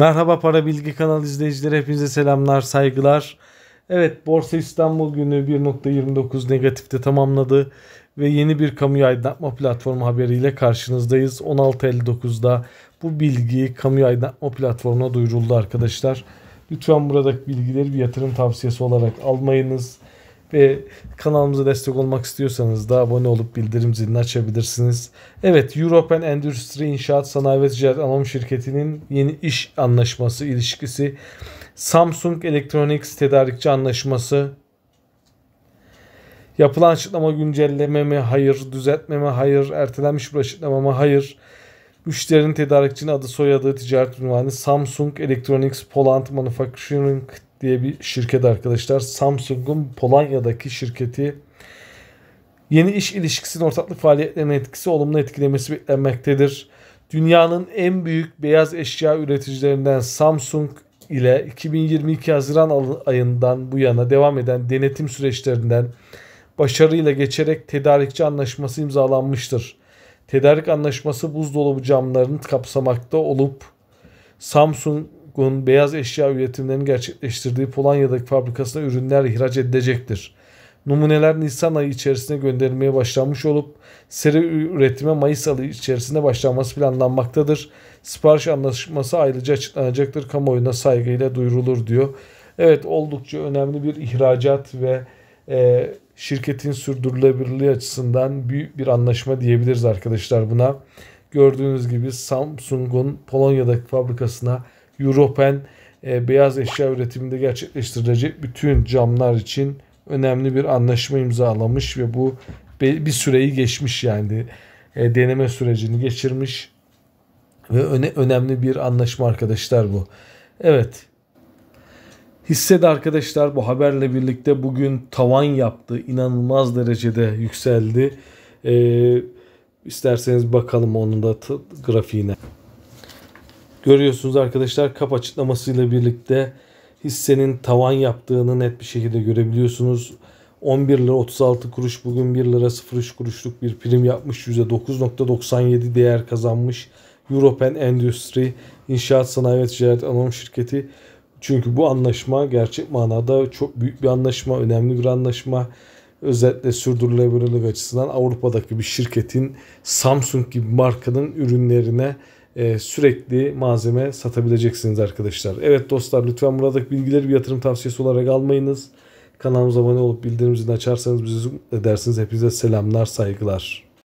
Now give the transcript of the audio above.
Merhaba Para Bilgi kanal izleyicileri hepinize selamlar, saygılar. Evet Borsa İstanbul günü 1.29 negatifte tamamladı ve yeni bir kamuya aydınlatma platformu haberiyle karşınızdayız. 16.59'da bu bilgi kamuya aydınlatma platformuna duyuruldu arkadaşlar. Lütfen buradaki bilgileri bir yatırım tavsiyesi olarak almayınız ve kanalımıza destek olmak istiyorsanız da abone olup bildirim zilini açabilirsiniz. Evet European Industry İnşaat Sanayi ve Ticaret Anonim Şirketi'nin yeni iş anlaşması ilişkisi Samsung Electronics tedarikçi anlaşması yapılan açıklama güncelleme mi hayır düzeltme mi hayır ertelenmiş bir açıklama mı hayır müşterinin tedarikçinin adı soyadı ticaret ünvanı Samsung Electronics Poland Manufacturing diye bir şirket arkadaşlar. Samsung'un Polonya'daki şirketi yeni iş ilişkisinin ortaklık faaliyetlerine etkisi olumlu etkilemesi beklenmektedir. Dünyanın en büyük beyaz eşya üreticilerinden Samsung ile 2022 Haziran ayından bu yana devam eden denetim süreçlerinden başarıyla geçerek tedarikçi anlaşması imzalanmıştır. Tedarik anlaşması buzdolabı camlarını kapsamakta olup Samsung Goggo'nun beyaz eşya üretimlerini gerçekleştirdiği Polonya'daki fabrikasına ürünler ihraç edilecektir. Numuneler Nisan ayı içerisinde gönderilmeye başlanmış olup seri üretime Mayıs ayı içerisinde başlanması planlanmaktadır. Sipariş anlaşması ayrıca açıklanacaktır. Kamuoyuna saygıyla duyurulur diyor. Evet oldukça önemli bir ihracat ve e, şirketin sürdürülebilirliği açısından büyük bir anlaşma diyebiliriz arkadaşlar buna. Gördüğünüz gibi Samsung'un Polonya'daki fabrikasına Europen e, beyaz eşya üretiminde gerçekleştirilecek bütün camlar için önemli bir anlaşma imzalamış ve bu bir süreyi geçmiş yani e, deneme sürecini geçirmiş ve öne, önemli bir anlaşma arkadaşlar bu. Evet. hissed arkadaşlar bu haberle birlikte bugün tavan yaptı. İnanılmaz derecede yükseldi. Ee, isterseniz bakalım onun da grafiğine. Görüyorsunuz arkadaşlar kap açıklamasıyla birlikte hissenin tavan yaptığını net bir şekilde görebiliyorsunuz. 11 lira 36 kuruş bugün 1 lira 03 kuruşluk bir prim yapmış. %9.97 değer kazanmış. European Industry İnşaat Sanayi ve Ticaret Anonim Şirketi. Çünkü bu anlaşma gerçek manada çok büyük bir anlaşma, önemli bir anlaşma. Özellikle sürdürülebilirlik açısından Avrupa'daki bir şirketin Samsung gibi markanın ürünlerine e, sürekli malzeme satabileceksiniz arkadaşlar. Evet dostlar lütfen buradaki bilgileri bir yatırım tavsiyesi olarak almayınız. Kanalımıza abone olup bildirim açarsanız bizi dersiniz Hepinize selamlar, saygılar.